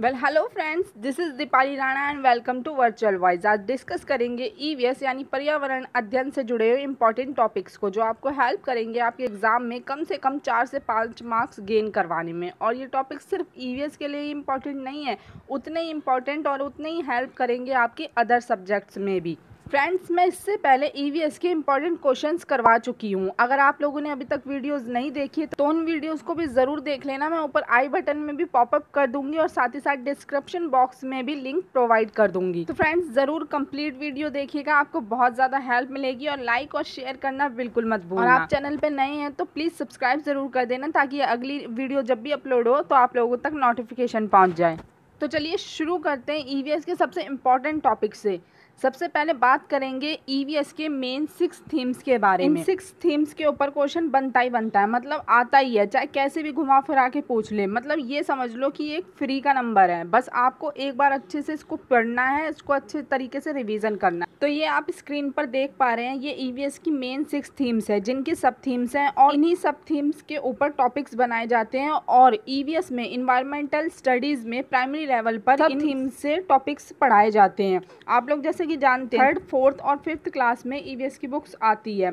well hello friends this is Deepali Rana and welcome to virtual voice आज discuss करेंगे E V S यानी पर्यावरण अध्ययन से जुड़े हुए इंपॉर्टेंट टॉपिक्स को जो आपको हेल्प करेंगे आपके एग्ज़ाम में कम से कम चार से पाँच मार्क्स गेन करवाने में और ये टॉपिक्स सिर्फ ई वी एस के लिए इम्पॉर्टेंट नहीं है उतने ही इम्पॉर्टेंट और उतने ही हेल्प करेंगे आपके अदर सब्जेक्ट्स में भी फ्रेंड्स मैं इससे पहले ईवीएस e के इंपॉर्टेंट क्वेश्चंस करवा चुकी हूँ अगर आप लोगों ने अभी तक वीडियोस नहीं देखी तो उन वीडियोस को भी ज़रूर देख लेना मैं ऊपर आई बटन में भी पॉपअप कर दूंगी और साथ ही साथ डिस्क्रिप्शन बॉक्स में भी लिंक प्रोवाइड कर दूंगी तो फ्रेंड्स ज़रूर कंप्लीट वीडियो देखिएगा आपको बहुत ज़्यादा हेल्प मिलेगी और लाइक और शेयर करना बिल्कुल मत और आप चैनल पर नए हैं तो प्लीज़ सब्सक्राइब ज़रूर कर देना ताकि अगली वीडियो जब भी अपलोड हो तो आप लोगों तक नोटिफिकेशन पहुँच जाए तो चलिए शुरू करते हैं ई e के सबसे इम्पॉर्टेंट टॉपिक से सबसे पहले बात करेंगे ईवीएस e के मेन सिक्स थीम्स के बारे में सिक्स थीम्स के ऊपर क्वेश्चन बनता ही बनता है मतलब आता ही है चाहे कैसे भी घुमा फिरा के पूछ ले मतलब ये समझ लो कि एक फ्री का नंबर है बस आपको एक बार अच्छे से इसको पढ़ना है इसको अच्छे तरीके से रिविज़न करना है तो ये आप स्क्रीन पर देख पा रहे हैं ये ईवीएस e की मेन सिक्स थीम्स है जिनकी सब थीम्स हैं और इन्हीं सब थीम्स के ऊपर टॉपिक्स बनाए जाते हैं और ईवीएस e में इन्वायरमेंटल स्टडीज़ में प्राइमरी लेवल पर इन थीम्स से टॉपिक्स पढ़ाए जाते हैं आप लोग जैसे जैसे कि जानते हैं थर्ड फोर्थ और फिफ्थ क्लास में ई e की बुक्स आती है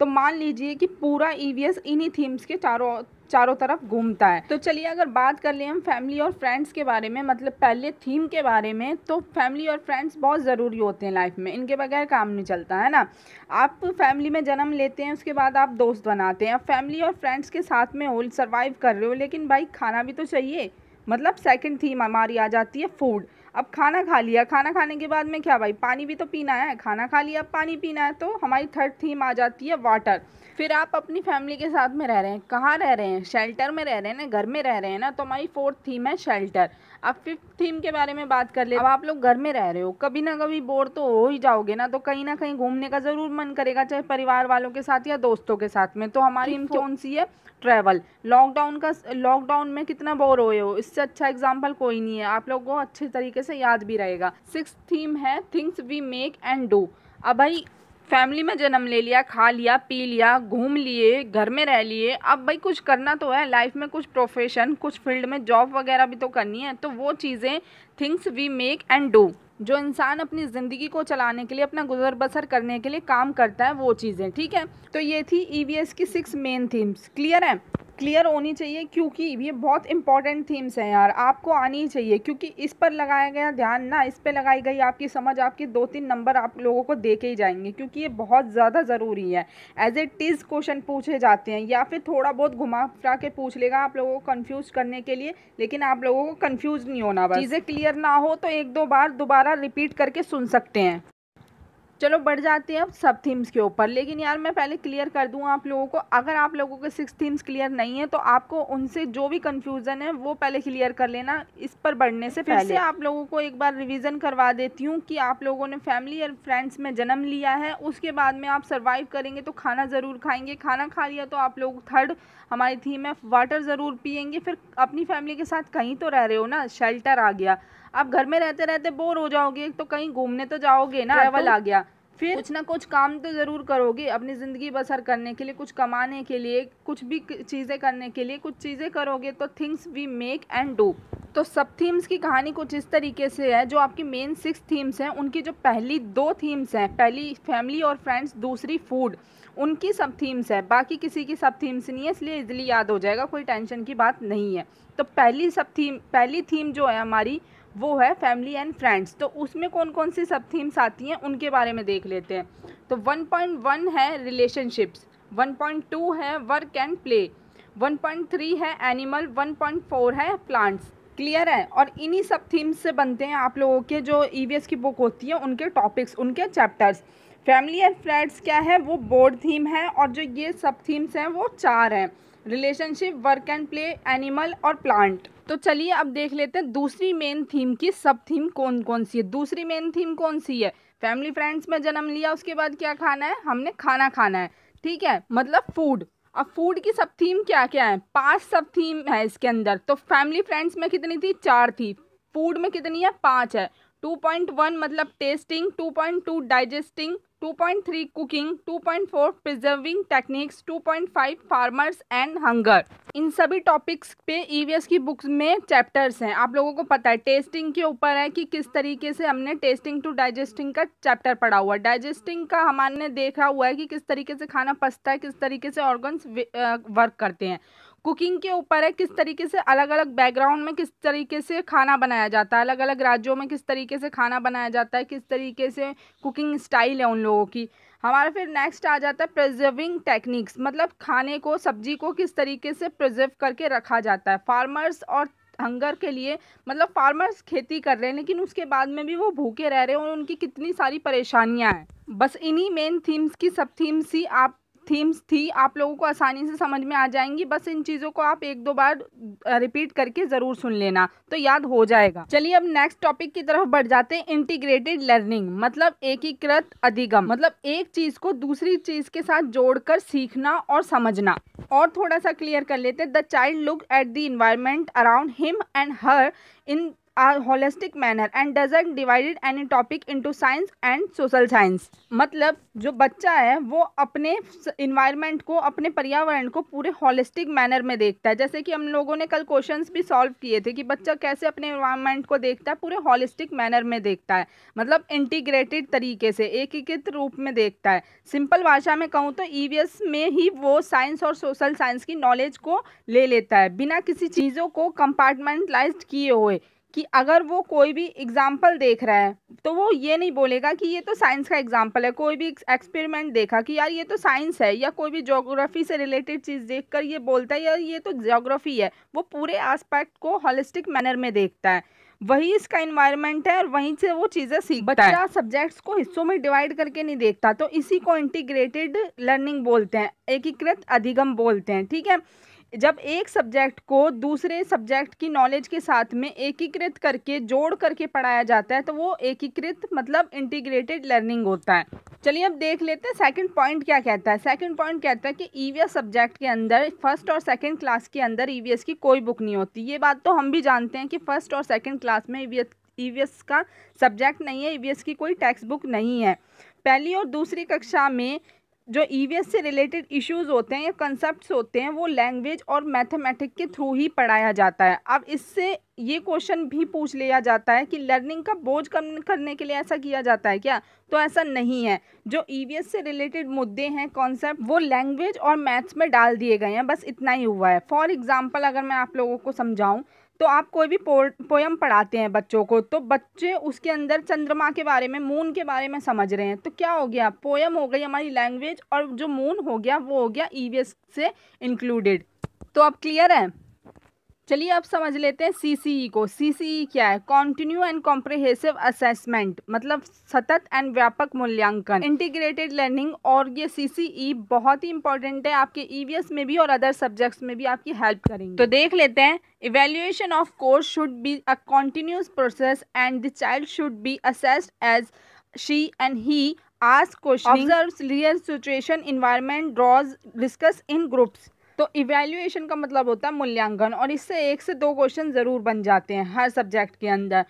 तो मान लीजिए कि पूरा ईवीएस e इन्हीं थीम्स के चारों चारों तरफ घूमता है तो चलिए अगर बात कर लें हम फैमिली और फ्रेंड्स के बारे में मतलब पहले थीम के बारे में तो फैमिली और फ्रेंड्स बहुत ज़रूरी होते हैं लाइफ में इनके बगैर काम नहीं चलता है ना आप फैमिली में जन्म लेते हैं उसके बाद आप दोस्त बनाते हैं आप फैमिली और फ्रेंड्स के साथ में हो सर्वाइव कर रहे हो लेकिन भाई खाना भी तो चाहिए मतलब सेकेंड थीम हमारी आ जाती है फूड अब खाना खा लिया खाना खाने के बाद में क्या भाई पानी भी तो पीना है खाना खा लिया पानी पीना है तो हमारी थर्ड थीम आ जाती है वाटर फिर आप अपनी फैमिली के साथ में रह रहे हैं कहाँ रह रहे हैं शेल्टर में रह रहे हैं ना घर में रह रहे हैं ना तो हमारी फोर्थ थीम है शेल्टर अब फिफ्थ थीम के बारे में बात कर ले अब आप लोग घर में रह रहे हो कभी ना कभी बोर तो हो ही जाओगे ना तो कहीं ना कहीं घूमने का ज़रूर मन करेगा चाहे परिवार वालों के साथ या दोस्तों के साथ में तो हमारी थीम कौन सी है ट्रैवल लॉकडाउन का लॉकडाउन में कितना बोर हुए हो इससे अच्छा एग्जाम्पल कोई नहीं है आप लोग को अच्छे तरीके से याद भी रहेगा सिक्स थीम है things we make and do अब भाई फैमिली में जन्म ले लिया खा लिया पी लिया घूम लिए घर में रह लिए अब भाई कुछ करना तो है लाइफ में कुछ प्रोफेशन कुछ फील्ड में जॉब वगैरह भी तो करनी है तो वो चीज़ें things we make and do जो इंसान अपनी ज़िंदगी को चलाने के लिए अपना गुजर बसर करने के लिए काम करता है वो चीज़ें ठीक है तो ये थी ई e की सिक्स मेन थीम्स क्लियर है क्लियर होनी चाहिए क्योंकि ये बहुत इंपॉर्टेंट थीम्स हैं यार आपको आनी चाहिए क्योंकि इस पर लगाया गया ध्यान ना इस पर लगाई गई आपकी समझ आपके दो तीन नंबर आप लोगों को दे के ही जाएंगे क्योंकि ये बहुत ज़्यादा ज़रूरी है एज ए टिज क्वेश्चन पूछे जाते हैं या फिर थोड़ा बहुत घुमा फिरा के पूछ लेगा आप लोगों को कन्फ्यूज़ करने के लिए लेकिन आप लोगों को कन्फ्यूज़ नहीं होना चीज़ें क्लियर ना हो तो एक दो बार दोबारा रिपीट करके सुन सकते हैं चलो बढ़ जाते हैं अब सब थीम्स के ऊपर लेकिन यार मैं पहले क्लियर कर दूं आप लोगों को अगर आप लोगों के सिक्स थीम्स क्लियर नहीं है तो आपको उनसे जो भी कन्फ्यूज़न है वो पहले क्लियर कर लेना इस पर बढ़ने से पहले से आप लोगों को एक बार रिवीजन करवा देती हूँ कि आप लोगों ने फैमिली और फ्रेंड्स में जन्म लिया है उसके बाद में आप सर्वाइव करेंगे तो खाना ज़रूर खाएंगे खाना खा लिया तो आप लोग थर्ड हमारी थीम है वाटर ज़रूर पियेंगे फिर अपनी फैमिली के साथ कहीं तो रह रहे हो ना शेल्टर आ गया आप घर में रहते रहते बोर हो जाओगे तो कहीं घूमने तो जाओगे ना ट्रेवल तो आ गया फिर कुछ ना कुछ काम तो ज़रूर करोगे अपनी ज़िंदगी बसर करने के लिए कुछ कमाने के लिए कुछ भी चीज़ें करने के लिए कुछ चीज़ें करोगे तो things we make and do तो सब थीम्स की कहानी कुछ इस तरीके से है जो आपकी मेन सिक्स थीम्स हैं उनकी जो पहली दो थीम्स हैं पहली फैमिली और फ्रेंड्स दूसरी फूड उनकी सब थीम्स है बाकी किसी की सब थीम्स नहीं है इसलिए इजिली याद हो जाएगा कोई टेंशन की बात नहीं है तो पहली सब थीम पहली थीम जो है हमारी वो है फैमिली एंड फ्रेंड्स तो उसमें कौन कौन सी सब थीम्स आती हैं उनके बारे में देख लेते हैं तो 1.1 है रिलेशनशिप्स 1.2 है वर्क एंड प्ले 1.3 है एनिमल 1.4 है प्लांट्स क्लियर है और इन्हीं सब थीम्स से बनते हैं आप लोगों के जो ई e की बुक होती है उनके टॉपिक्स उनके चैप्टर्स फैमिली एंड फ्रेंड्स क्या है वो बोर्ड थीम है और जो ये सब थीम्स हैं वो चार हैं relationship work and play animal और प्लांट तो चलिए अब देख लेते हैं दूसरी मेन थीम की सब थीम कौन कौन सी है दूसरी मेन थीम कौन सी है फैमिली फ्रेंड्स में जन्म लिया उसके बाद क्या खाना है हमने खाना खाना है ठीक है मतलब फूड अब फूड की सब थीम क्या क्या है पांच सब थीम है इसके अंदर तो फैमिली फ्रेंड्स में कितनी थी चार थी फूड में कितनी है पाँच है टू पॉइंट वन मतलब tasting two point two digesting 2.3 cooking 2.4 preserving techniques 2.5 farmers and hunger इन सभी टॉपिक्स पे ईवीएस e की बुक्स में चैप्टर्स हैं आप लोगों को पता है टेस्टिंग के ऊपर है कि किस तरीके से हमने टेस्टिंग टू डाइजेस्टिंग का चैप्टर पढ़ा हुआ डाइजेस्टिंग का हमारे देखा हुआ है कि किस तरीके से खाना पसता है किस तरीके से ऑर्गन्स वर्क करते हैं कुकिंग के ऊपर है किस तरीके से अलग अलग बैकग्राउंड में किस तरीके से खाना बनाया जाता है अलग अलग राज्यों में किस तरीके से खाना बनाया जाता है किस तरीके से कुकिंग स्टाइल है उन लोगों की हमारा फिर नेक्स्ट आ जाता है प्रिजर्विंग टेक्निक्स मतलब खाने को सब्जी को किस तरीके से प्रिजर्व करके रखा जाता है फार्मर्स और हंगर के लिए मतलब फार्मर्स खेती कर रहे हैं लेकिन उसके बाद में भी वो भूखे रह रहे हैं और उनकी कितनी सारी परेशानियां हैं बस इन्हीं मेन थीम्स की सब थीम्स ही आप थीम्स थी आप लोगों को आसानी से समझ में आ जाएंगी बस इन चीज़ों को आप एक दो बार रिपीट करके ज़रूर सुन लेना तो याद हो जाएगा चलिए अब नेक्स्ट टॉपिक की तरफ बढ़ जाते हैं इंटीग्रेटेड लर्निंग मतलब एकीकृत अधिगम मतलब एक चीज़ को दूसरी चीज़ के साथ जोड़कर सीखना और समझना और थोड़ा सा क्लियर कर लेते हैं the child look at the environment around him and her in holistic manner and doesn't divided any topic into science and social science मतलब जो बच्चा है वो अपने इन्वायरमेंट को अपने पर्यावरण को पूरे होलिस्टिक मैनर में देखता है जैसे कि हम लोगों ने कल क्वेश्चन भी सॉल्व किए थे कि बच्चा कैसे अपने इन्वायरमेंट को देखता है पूरे होलिस्टिक मैनर में देखता है मतलब इंटीग्रेटेड तरीके से एकीकृत रूप में देखता है सिंपल भाषा में कहूँ तो ई e में ही वो साइंस और सोशल साइंस की नॉलेज को ले लेता है बिना किसी चीज़ों को कंपार्टमेंटलाइज किए हुए कि अगर वो कोई भी एग्ज़ाम्पल देख रहा है तो वो ये नहीं बोलेगा कि ये तो साइंस का एग्ज़ाम्पल है कोई भी एक्सपेरिमेंट देखा कि यार ये तो साइंस है या कोई भी जोग्राफ़ी से रिलेटेड चीज़ कर ये बोलता है यार ये तो जोग्राफ़ी है वो पूरे आस्पेक्ट को हॉलिस्टिक मैनर में देखता है वही इसका इन्वायरमेंट है और वहीं से वो चीज़ें सीख बच्चा सब्जेक्ट्स को हिस्सों में डिवाइड करके नहीं देखता तो इसी को इंटीग्रेटेड लर्निंग बोलते हैं एकीकृत अधिगम बोलते हैं ठीक है जब एक सब्जेक्ट को दूसरे सब्जेक्ट की नॉलेज के साथ में एकीकृत करके जोड़ करके पढ़ाया जाता है तो वो एकीकृत मतलब इंटीग्रेटेड लर्निंग होता है चलिए अब देख लेते हैं सेकंड पॉइंट क्या कहता है सेकंड पॉइंट कहता है कि ईवीएस सब्जेक्ट के अंदर फर्स्ट और सेकंड क्लास के अंदर ईवीएस की कोई बुक नहीं होती ये बात तो हम भी जानते हैं कि फर्स्ट और सेकेंड क्लास में ई वी का सब्जेक्ट नहीं है ई की कोई टेक्स्ट बुक नहीं है पहली और दूसरी कक्षा में जो ईवीएस e से रिलेटेड इश्यूज होते हैं या कंसेप्ट होते हैं वो लैंग्वेज और मैथमेटिक के थ्रू ही पढ़ाया जाता है अब इससे ये क्वेश्चन भी पूछ लिया जाता है कि लर्निंग का बोझ कम करने के लिए ऐसा किया जाता है क्या तो ऐसा नहीं है जो ईवीएस e से रिलेटेड मुद्दे हैं कॉन्सेप्ट वो लैंग्वेज और मैथ्स में डाल दिए गए हैं बस इतना ही हुआ है फॉर एग्ज़ाम्पल अगर मैं आप लोगों को समझाऊँ तो आप कोई भी पो, पोयम पढ़ाते हैं बच्चों को तो बच्चे उसके अंदर चंद्रमा के बारे में मून के बारे में समझ रहे हैं तो क्या हो गया पोयम हो गई हमारी लैंग्वेज और जो मून हो गया वो हो गया ई से इंक्लूडेड तो अब क्लियर है चलिए अब समझ लेते हैं सीसीई e को सीसीई e क्या है कॉन्टिन्यू एंड कॉम्प्रिहेंसिव असेसमेंट मतलब सतत एंड व्यापक मूल्यांकन इंटीग्रेटेड लर्निंग और ये सीसीई e बहुत ही इंपॉर्टेंट है आपके ईवीएस में भी और अदर सब्जेक्ट्स में भी आपकी हेल्प करेंगे तो देख लेते हैं evaluation of course should be a continuous process and the child should be assessed as she and he ask question real situation environment draws discuss in groups तो इवेल्यूएशन का मतलब होता है मूल्यांकन और इससे एक से दो क्वेश्चन ज़रूर बन जाते हैं हर सब्जेक्ट के अंदर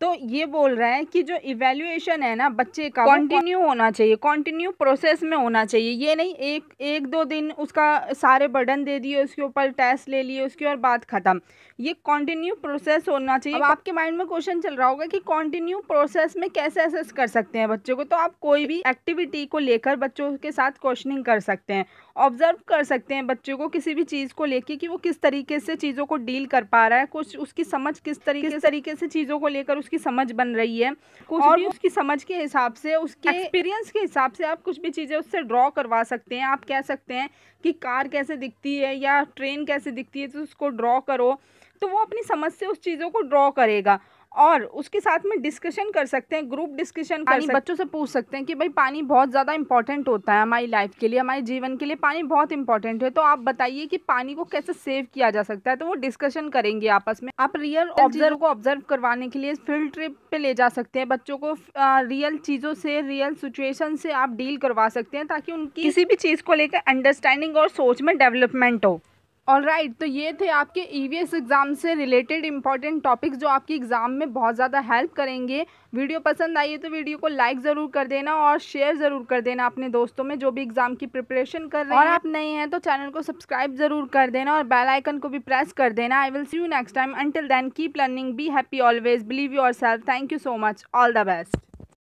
तो ये बोल रहा है कि जो इवेल्युएशन है ना बच्चे का कंटिन्यू होना चाहिए कंटिन्यू प्रोसेस में होना चाहिए ये नहीं एक एक दो दिन उसका सारे बर्डन दे दिए उसके ऊपर टेस्ट ले लिए उसकी और बात ख़त्म ये कंटिन्यू प्रोसेस होना चाहिए अब आपके माइंड में क्वेश्चन चल रहा होगा कि कंटिन्यू प्रोसेस में कैसे असेस कर सकते हैं बच्चों को तो आप कोई भी एक्टिविटी को लेकर बच्चों के साथ क्वेश्चनिंग कर सकते हैं ऑब्जर्व कर सकते हैं बच्चों को किसी भी चीज़ को लेकर कि वो किस तरीके से चीज़ों को डील कर पा रहा है कुछ उसकी समझ किस तरीके किस तरीके से चीज़ों को लेकर उसकी समझ बन रही है कुछ और उसकी समझ के हिसाब से उसके एक्सपीरियंस के हिसाब से आप कुछ भी चीज़ें उससे ड्रॉ करवा सकते हैं आप कह सकते हैं कि कार कैसे दिखती है या ट्रेन कैसे दिखती है तो उसको ड्रॉ करो तो वो अपनी समझ से उस चीज़ों को ड्रॉ करेगा और उसके साथ में डिस्कशन कर सकते हैं ग्रुप डिस्कशन पानी बच्चों से पूछ सकते हैं कि भाई पानी बहुत ज़्यादा इंपॉर्टेंट होता है हमारी लाइफ के लिए हमारे जीवन के लिए पानी बहुत इंपॉर्टेंट है तो आप बताइए कि पानी को कैसे सेव किया जा सकता है तो वो डिस्कशन करेंगे आपस में आप रियल ऑब्जर्व को ऑब्जर्व करवाने के लिए फील्ड ट्रिप पे ले जा सकते हैं बच्चों को रियल चीज़ों से रियल सिचुएशन से आप डील करवा सकते हैं ताकि उनकी किसी भी चीज़ को लेकर अंडरस्टैंडिंग और सोच में डेवलपमेंट हो ऑल राइट तो ये थे आपके ई e एग्ज़ाम से रिलेटेड इंपॉर्टेंट टॉपिक्स जो आपकी एग्ज़ाम में बहुत ज़्यादा हेल्प करेंगे वीडियो पसंद आई है तो वीडियो को लाइक ज़रूर कर देना और शेयर ज़रूर कर देना अपने दोस्तों में जो भी एग्ज़ाम की प्रिपरेशन कर रहे हैं और आप नए हैं तो चैनल को सब्सक्राइब ज़रूर कर देना और बेल आइकन को भी प्रेस कर देना I will see you next time until then keep learning be happy always believe yourself thank you so much all the best